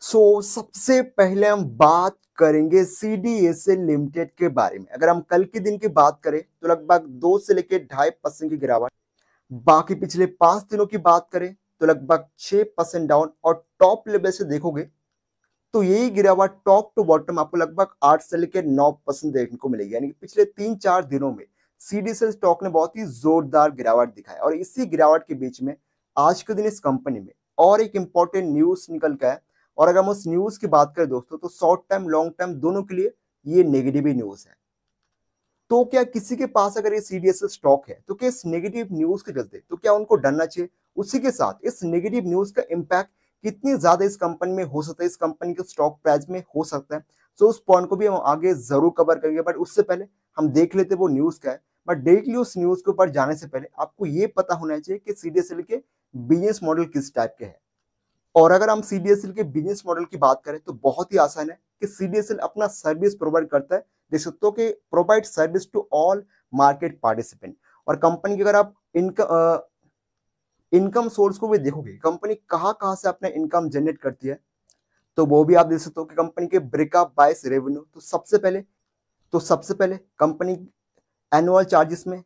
सो so, सबसे पहले हम बात करेंगे C D S A limited के बारे में अगर हम कल के दिन की बात करें तो लगभग दो से लेकर ढाई परसेंट की गिरावट बाकी पिछले पांच दिनों की बात करें तो लगभग छह परसेंट डाउन और टॉप लेवल से देखोगे तो यही गिरावट टॉप टू बॉटम आपको लगभग आठ से लेकर नौ परसेंट देखने को मिलेगी यानी कि पिछले तीन चार दिनों में सीडीसीएल स्टॉक ने बहुत ही जोरदार गिरावट दिखाई और इसी गिरावट के बीच में आज के दिन इस कंपनी में और एक इंपॉर्टेंट न्यूज निकल का है और अगर हम उस न्यूज़ की बात करें दोस्तों तो शॉर्ट टर्म लॉन्ग टर्म दोनों के लिए ये नेगेटिव ही न्यूज़ है तो क्या किसी के पास अगर ये सीडीएसएल स्टॉक है तो क्या इस नेगेटिव न्यूज़ के चलते तो क्या उनको डरना चाहिए उसी के साथ इस नेगेटिव न्यूज़ का इम्पैक्ट कितनी ज़्यादा इस कंपनी में हो सकता है इस कंपनी के स्टॉक प्राइस में हो सकता है सो उस पॉइंट को भी हम आगे ज़रूर कवर करेंगे बट उससे पहले हम देख लेते वो न्यूज़ क्या है बट डेली उस न्यूज़ के ऊपर जाने से पहले आपको ये पता होना चाहिए कि सी के बिजनेस मॉडल किस टाइप के हैं और अगर हम सी e के बिजनेस मॉडल की बात करें तो बहुत ही आसान है कि सी e अपना सर्विस प्रोवाइड करता है देख सकते हो कि provide service to all market participant और कंपनी की अगर आप इनकम इनकम सोर्स को भी देखोगे कंपनी कहाँ कहाँ से अपना इनकम जनरेट करती है तो वो भी आप देख सकते हो कि कंपनी के ब्रेकअप बाइस रेवेन्यू तो सबसे पहले तो सबसे पहले कंपनी एनुअल चार्जेस में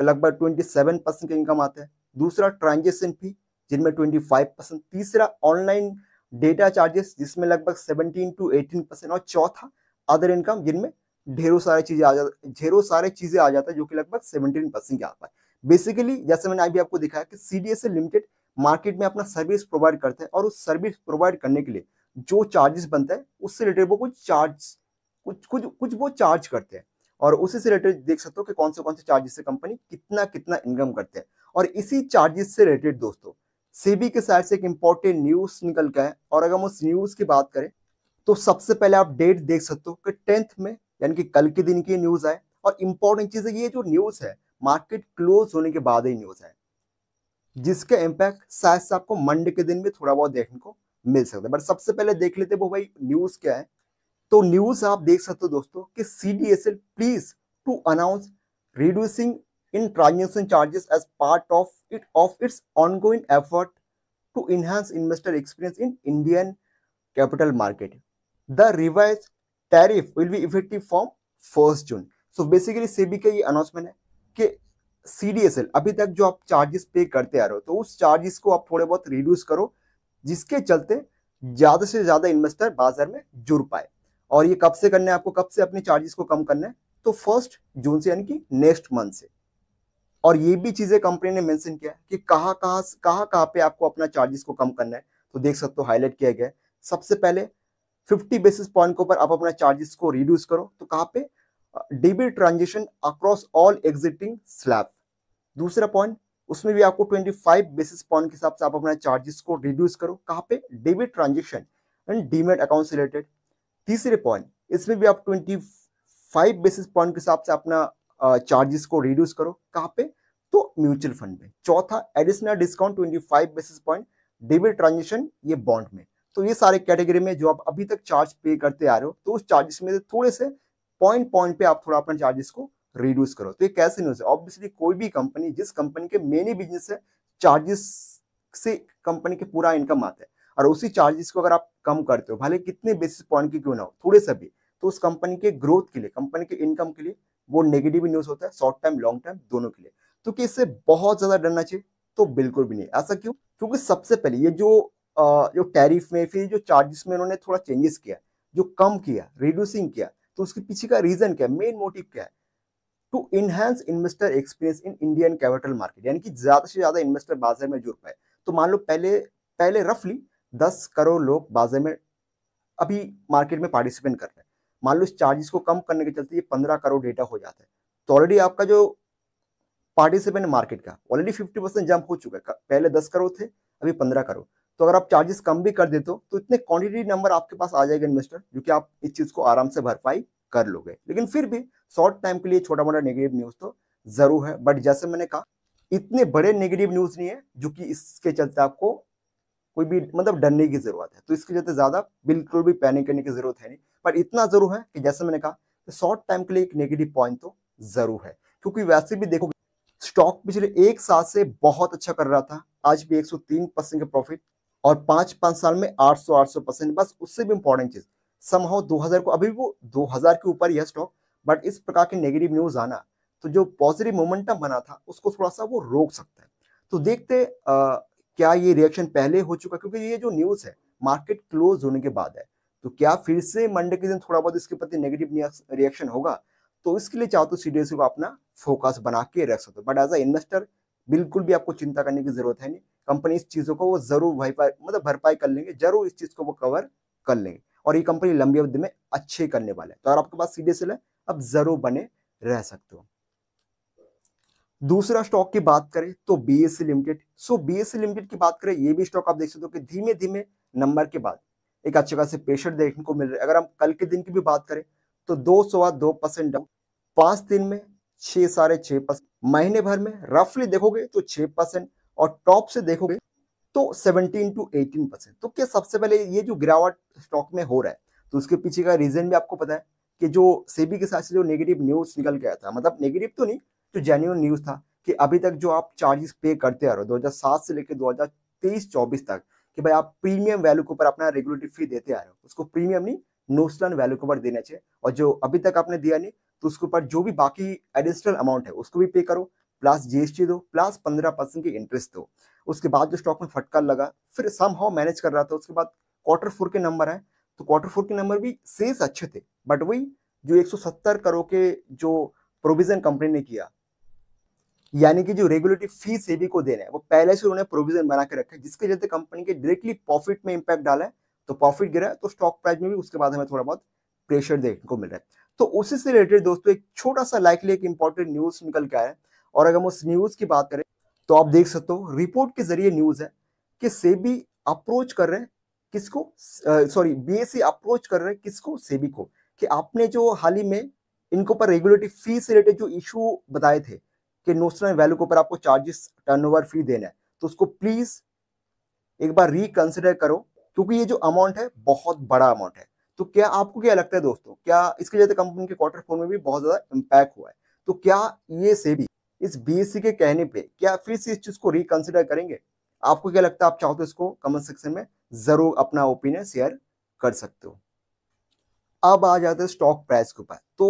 लगभग ट्वेंटी सेवन परसेंट का इनकम आता है दूसरा ट्रांजेक्शन फी जिनमें 25 परसेंट तीसरा ऑनलाइन डेटा चार्जेस जिसमें लगभग 17 टू 18 परसेंट और चौथा अदर इनकम जिनमें ढेरों सारे चीज़ें आ जाता ढेरों सारे चीज़ें आ जाता है जो कि लगभग सेवनटीन परसेंट के आता है बेसिकली जैसे मैंने अभी आपको दिखाया कि सी लिमिटेड मार्केट में अपना सर्विस प्रोवाइड करते हैं और उस सर्विस प्रोवाइड करने के लिए जो चार्जेस बनते हैं उससे रिलेटेड वो कुछ चार्ज कुछ कुछ कुछ वो चार्ज करते हैं और उसी से रिलेटेड देख सकते हो कि कौन से कौन से चार्जेस से कंपनी कितना कितना इनकम करते हैं और इसी चार्जेस से रिलेटेड दोस्तों सेबी के साइड से एक इम्पॉर्टेंट न्यूज निकल के है और अगर हम उस न्यूज की बात करें तो सबसे पहले आप डेट देख सकते हो कि टेंथ में यानी कि कल के दिन की न्यूज आए और इम्पोर्टेंट चीज ये जो न्यूज है मार्केट क्लोज होने के बाद ही न्यूज है जिसका इम्पैक्ट शायद से आपको मंडे के दिन में थोड़ा बहुत देखने को मिल सकता है बट सबसे पहले देख लेते वो भाई न्यूज क्या है तो न्यूज आप देख सकते हो दोस्तों कि C please to announce reducing in transaction charges as part of it of its ongoing effort to enhance investor experience in Indian capital market. The revised tariff will be effective from 1st June. So basically SEBI का ये announcement है कि CDSL अभी तक जो आप charges pay करते आ रहे हो तो उस charges को आप थोड़े बहुत reduce करो जिसके चलते ज़्यादा से ज़्यादा इन्वेस्टर बाजार में जुड़ पाए और ये कब से करना है आपको कब से अपने चार्जेस को कम करना है तो फर्स्ट जून से यानी कि नेक्स्ट मंथ से और ये भी चीज़ें कंपनी ने मेंशन किया कि कहाँ कहाँ कहाँ कहाँ पे आपको अपना चार्जेस को कम करना है तो देख सकते हो हाईलाइट किया गया सबसे पहले 50 बेसिस पॉइंट के ऊपर आप अपना चार्जेस को रिड्यूस करो तो कहाँ पे debit transaction across all existing slab दूसरा पॉइंट उसमें भी आपको 25 बेसिस पॉइंट के हिसाब से आप अपना चार्जेस को रिड्यूस करो कहाँ पे debit transaction and demat account से रिलेटेड तीसरे पॉइंट इसमें भी आप 25 बेसिस पॉइंट के हिसाब से अपना चार्जेस को रिड्यूस करो कहाँ पे तो म्यूचुअल फंड में चौथा additional discount 25 basis point debit transaction ये बॉन्ड में तो ये सारे कैटेगरी में जो आप अभी तक चार्ज पे करते आ रहे हो तो उस चार्जेस में थोड़े से पॉइंट पॉइंट पे आप थोड़ा अपने चार्जेस को रिड्यूस करो तो ये कैसे न्यूज है ऑब्वियसली कोई भी कंपनी जिस कंपनी के मेनी बिजनेस है चार्जेस से कंपनी के पूरा इनकम आता है और उसी चार्जेस को अगर आप कम करते हो भले कितने बेसिस पॉइंट के क्यों ना हो थोड़े से भी तो उस कंपनी के ग्रोथ के लिए कंपनी के इनकम के लिए वो नेगेटिव न्यूज होता है शॉर्ट टर्म लॉन्ग टर्म दोनों के लिए तो कि इससे बहुत ज्यादा डरना चाहिए तो बिल्कुल भी नहीं ऐसा क्यों क्योंकि सबसे पहले ये जो आ, जो टैरिफ में फिर जो चार्जेस में उन्होंने थोड़ा चेंजेस किया जो कम किया रिड्यूसिंग किया तो उसके पीछे का रीजन क्या है मेन मोटिव क्या है to enhance investor experience in Indian capital market यानी कि ज्यादा से ज्यादा इन्वेस्टर बाजार में जुड़ पाए तो मान लो पहले पहले रफली दस करोड़ लोग बाजार में अभी मार्केट में पार्टिसिपेट कर रहे हैं मान लो इस चार्जेस को कम करने के चलते ये पंद्रह करोड़ डेटा हो जाता है तो ऑलरेडी आपका जो पार्टिसिपेंट मार्केट का ऑलरेडी फिफ्टी परसेंट जंप हो चुका है पहले दस करोड़ थे अभी पंद्रह करोड़ तो अगर आप चार्जेस कम भी कर देते हो तो इतने क्वांटिटी नंबर आपके पास आ जाएगा इन्वेस्टर जो कि आप इस चीज़ को आराम से भरपाई कर लोगे लेकिन फिर भी शॉर्ट टाइम के लिए छोटा मोटा नेगेटिव न्यूज़ तो ज़रूर है बट जैसे मैंने कहा इतने बड़े नेगेटिव न्यूज़ नहीं है जो कि इसके चलते आपको कोई भी मतलब डरने की जरूरत है तो इसके चलते ज़्यादा बिल्कुल भी पैनिक करने की जरूरत है नहीं पर इतना जरूर है कि जैसे मैंने कहा कि शॉर्ट टाइम के लिए एक नेगेटिव पॉइंट तो जरूर है क्योंकि वैसे भी देखो स्टॉक पिछले एक साल से बहुत अच्छा कर रहा था आज भी एक परसेंट का प्रॉफिट और पांच पांच साल में आठ सौ बस उससे भी इंपॉर्टेंट चीज़ समहाउ दो को अभी वो दो के ऊपर यह स्टॉक बट इस प्रकार के नेगेटिव न्यूज़ आना तो जो पॉजिटिव मोमेंटम बना था उसको थोड़ा सा वो रोक सकता है तो देखते क्या ये रिएक्शन पहले हो चुका क्योंकि ये जो न्यूज़ है मार्केट क्लोज होने के बाद है तो क्या फिर से मंडे के दिन थोड़ा बहुत इसके प्रति नेगेटिव रिएक्शन होगा तो इसके लिए चाहो तो सीडीएस को अपना फोकस बना के रख सकते हो बट एज अ इन्वेस्टर बिल्कुल भी आपको चिंता करने की जरूरत है नहीं कंपनी इस चीज़ों को वो जरूर भरपाई मतलब भरपाई कर लेंगे जरूर इस चीज़ को वो कवर कर लेंगे और ये कंपनी लंबी अवधि में अच्छे करने वाले तो अगर आपके पास सीडीएसएल है आप जरूर बने रह सकते हो दूसरा स्टॉक की बात करें तो B limited so B limited की बात करें ये भी स्टॉक आप देख सकते हो कि धीमे धीमे नंबर के बाद एक अच्छे खासे प्रेशर देखने को मिल रहा है अगर हम कल के दिन की भी बात करें तो दो सवा दो परसेंट डाउन पांच दिन में छह साढ़े छह परसेंट महीने भर में रफली देखोगे तो छह परसेंट और टॉप से देखोगे तो सेवनटीन टू एटीन परसेंट तो क्या सबसे पहले ये जो गिरावट स्टॉक में हो रहा है तो उसके पीछे का रीजन भी आपको पता है कि जो सेबी के साथ से जो नेगेटिव न्यूज निकल गया था मतलब नेगेटिव तो नहीं तो जेन्यून न्यूज़ था कि अभी तक जो आप चार्जेस पे करते आ रहे हो दो से लेकर दो हजार तक कि भाई आप प्रीमियम वैल्यू के ऊपर अपना रेगुलेटरी फी देते आ रहे हो उसको प्रीमियम नहीं नोस्टलन वैल्यू के ऊपर देना चाहिए और जो अभी तक आपने दिया नहीं तो उसके ऊपर जो भी बाकी एडिशनल अमाउंट है उसको भी पे करो प्लस जीएसटी दो प्लस पंद्रह परसेंट की इंटरेस्ट दो उसके बाद जो स्टॉक में फटकार लगा फिर सम हाउ मैनेज कर रहा था उसके बाद क्वार्टर फोर के नंबर है तो क्वार्टर फोर के नंबर भी सेल्स अच्छे थे बट वही जो 170 करोड़ के जो प्रोविजन कंपनी ने किया यानी कि जो रेगुलेटरी फी सेबी को दे रहे हैं वो पहले से उन्होंने प्रोविजन बना के रखा है जिसके चलते कंपनी के डायरेक्टली प्रॉफिट में इंपैक्ट डाला है तो प्रॉफिट गिरा है तो स्टॉक प्राइस में भी उसके बाद हमें थोड़ा बहुत प्रेशर देखने को मिल रहा है तो उसी से रिलेटेड दोस्तों एक छोटा सा लाइकली एक इंपॉर्टेंट न्यूज निकल के आया है और अगर हम उस न्यूज की बात करें तो आप देख सकते हो रिपोर्ट के जरिए न्यूज है कि सेबी अप्रोच कर रहे हैं किसको सॉरी बीएससी अप्रोच कर रहे हैं किसको सेबी को कि आपने जो हाल ही में इनको पर रेगुलेटरी फीस रिलेटेड जो इशू बताए थे कि नोशनल वैल्यू के ऊपर आपको चार्जेस टर्नओवर फी देना है तो उसको प्लीज एक बार रिकंसिडर करो क्योंकि ये जो अमाउंट है बहुत बड़ा अमाउंट है तो क्या आपको क्या लगता है दोस्तों क्या इसके जैसे कंपनी तो के क्वार्टर फोर में भी बहुत ज्यादा इम्पैक्ट हुआ है तो क्या ये से भी इस बी के कहने पे क्या फिर से इस चीज को रिकंसिडर करेंगे आपको क्या लगता है आप चाहो तो इसको कमेंट सेक्शन में जरूर अपना ओपिनियन शेयर कर सकते हो अब आ जाते हैं स्टॉक प्राइस के ऊपर तो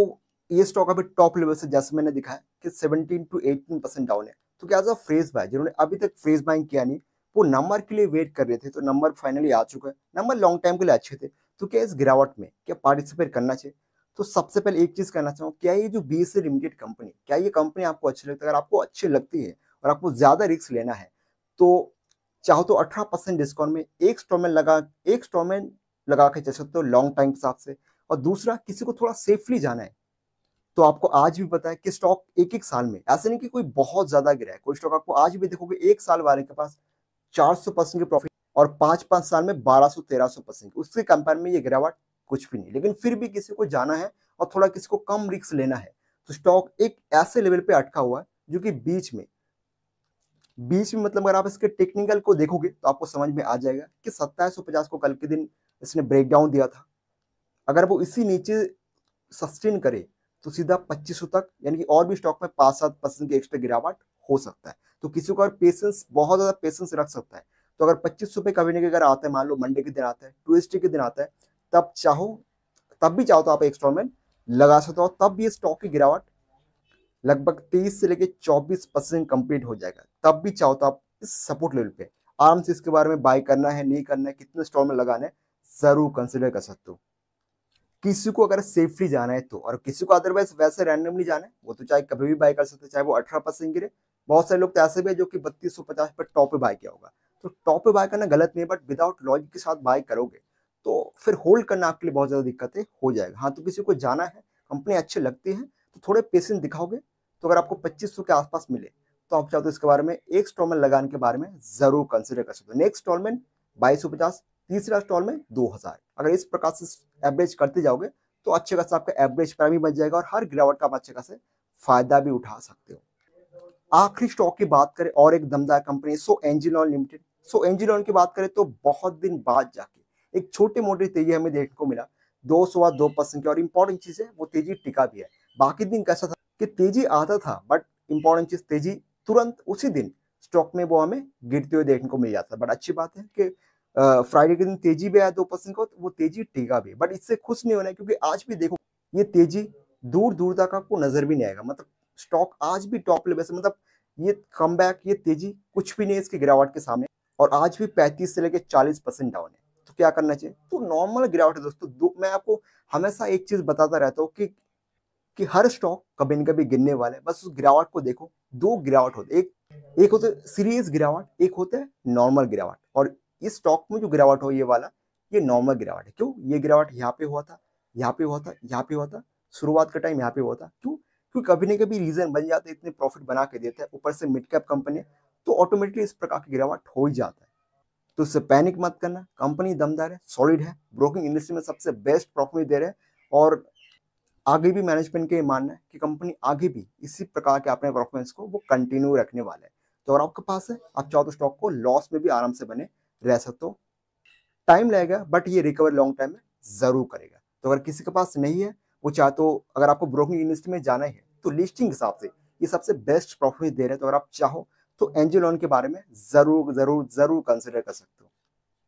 ये स्टॉक अभी टॉप लेवल से जैसे मैंने दिखाया के 17 टू 18 परसेंट डाउन है तो क्या था फ्रेज बाय जिन्होंने अभी तक फ्रेज बाइंग किया नहीं वो नंबर के लिए वेट कर रहे थे तो नंबर फाइनली आ चुका है नंबर लॉन्ग टाइम के लिए अच्छे थे तो क्या इस गिरावट में क्या पार्टिसिपेट करना चाहिए तो सबसे पहले एक चीज कहना चाहूँ क्या ये जो बी एस लिमिटेड कंपनी क्या ये कंपनी आपको अच्छी लगती है अगर आपको अच्छी लगती है और आपको ज्यादा रिस्क लेना है तो चाहो तो अठारह परसेंट डिस्काउंट में एक स्टॉमेंट लगा एक स्टॉमेंट लगा के चल सकते हो लॉन्ग टाइम के हिसाब से और दूसरा किसी को थोड़ा सेफली जाना है तो आपको आज भी पता है कि स्टॉक एक एक साल में ऐसे नहीं कि कोई बहुत ज्यादा गिरा है कोई स्टॉक आपको आज भी देखोगे एक साल वाले के पास 400 परसेंट के प्रॉफिट और पांच पांच साल में 1200 1300 परसेंट उसके कंपेयर में ये गिरावट कुछ भी नहीं लेकिन फिर भी किसी को जाना है और थोड़ा किसी को कम रिक्स लेना है तो स्टॉक एक ऐसे लेवल पे अटका हुआ है जो कि बीच में बीच में मतलब अगर आप इसके टेक्निकल को देखोगे तो आपको समझ में आ जाएगा कि सत्ताईस को कल के दिन इसने ब्रेकडाउन दिया था अगर वो इसी नीचे सस्टेन करे तो सीधा पच्चीस तक यानी कि और भी स्टॉक में पांच सात परसेंट की एक्स्ट्रा गिरावट हो सकता है तो किसी को अगर पेशेंस बहुत ज़्यादा पेशेंस रख सकता है तो अगर पच्चीस सौ पे कभी नहीं अगर आता है मान लो मंडे के दिन आता है ट्यूजडे के दिन आता है तब चाहो तब भी चाहो तो आप इंस्टॉलमेंट लगा सकते हो तब भी स्टॉक की गिरावट लगभग तेईस से लेकर चौबीस परसेंट कंप्लीट हो जाएगा तब भी चाहो तो आप इस सपोर्ट लेवल पे आराम से इसके बारे में बाय करना है नहीं करना है कितने स्टॉक में लगाना है ज़रूर कंसिडर कर सकते हो किसी को अगर सेफली जाना है तो और किसी को अदरवाइज वैसे रैंडमली जाना है वो तो चाहे कभी भी बाई कर सकते चाहे वो अठारह परसेंट गिरे बहुत सारे लोग तो ऐसे भी है जो कि बत्तीस सौ पचास पर टॉप पे बाय किया होगा तो टॉप पे बाय करना गलत नहीं है बट विदाउट लॉजिक के साथ बाय करोगे तो फिर होल्ड करना आपके लिए बहुत ज़्यादा दिक्कतें हो जाएगा हाँ तो किसी को जाना है कंपनी अच्छी लगती है तो थोड़े पेशेंस दिखाओगे तो अगर आपको पच्चीस के आसपास मिले तो आप चाहते हो तो इसके बारे में एक स्टॉलमेंट लगाने के बारे में ज़रूर कंसिडर कर सकते हो नेक्स्ट स्टॉलमेंट बाईस सौ पचास तीसरा स्टॉल में दो हज़ार अगर इस प्रकार से एवरेज करते जाओगे तो अच्छे खासा आपका एवरेज प्राइम भी बन जाएगा और हर गिरावट का आप अच्छे खासे फायदा भी उठा सकते हो आखिरी स्टॉक की बात करें और एक दमदार कंपनी सो एंजिलॉन लिमिटेड सो एंजिलॉन की बात करें तो बहुत दिन बाद जाके एक छोटे मोटे तेजी हमें देखने को मिला दो सौ दो परसेंट की और इम्पोर्टेंट चीज़ है वो तेजी टिका भी है बाकी दिन कैसा था कि तेजी आता था बट इम्पोर्टेंट चीज़ तेजी तुरंत उसी दिन स्टॉक में वो हमें गिरते हुए देखने को मिल जाता है बट अच्छी बात है कि फ्राइडे के दिन तेजी भी आया दो परसेंट का तो वो तेजी टेगा भी बट इससे खुश नहीं होना है क्योंकि आज भी देखो ये तेजी दूर दूर तक आपको नजर भी नहीं आएगा मतलब स्टॉक आज भी टॉप लेवल से मतलब ये कम ये तेजी कुछ भी नहीं इसकी गिरावट के सामने और आज भी पैंतीस से लेकर चालीस परसेंट डाउन है तो क्या करना चाहिए तो नॉर्मल गिरावट है दोस्तों दो मैं आपको हमेशा एक चीज बताता रहता हूँ कि कि हर स्टॉक कभी न कभी गिरने वाला है बस उस गिरावट को देखो दो गिरावट होते एक एक होते सीरियस गिरावट एक होता है नॉर्मल गिरावट और इस स्टॉक में जो गिरावट हो ये वाला ये नॉर्मल गिरावट है क्यों ये गिरावट यहाँ पे हुआ था यहाँ पे हुआ था यहाँ पे हुआ था शुरुआत का टाइम यहाँ पे हुआ था क्यों क्योंकि कभी ना कभी रीजन बन जाता है इतने प्रॉफिट बना के देता है ऊपर से मिड कैप कंपनी तो ऑटोमेटिकली इस प्रकार की गिरावट हो ही जाता है तो इससे पैनिक मत करना कंपनी दमदार है सॉलिड है ब्रोकिंग इंडस्ट्री में सबसे बेस्ट प्रॉफिट दे रहे हैं और आगे भी मैनेजमेंट के ये मानना है कि कंपनी आगे भी इसी प्रकार के अपने परफॉर्मेंस को वो कंटिन्यू रखने वाले हैं तो और आपके पास है आप चाहो तो स्टॉक को लॉस में भी आराम से बने रह सकते हो टाइम लगेगा बट ये रिकवर लॉन्ग टाइम में ज़रूर करेगा तो अगर किसी के पास नहीं है वो चाहे तो अगर आपको ब्रोकिंग यूनिवर्सिटी में जाना है तो लिस्टिंग के हिसाब से ये सबसे बेस्ट प्रॉफिट दे रहे हैं तो अगर आप चाहो तो एनजी लोन के बारे में ज़रूर ज़रूर ज़रूर कंसिडर कर सकते हो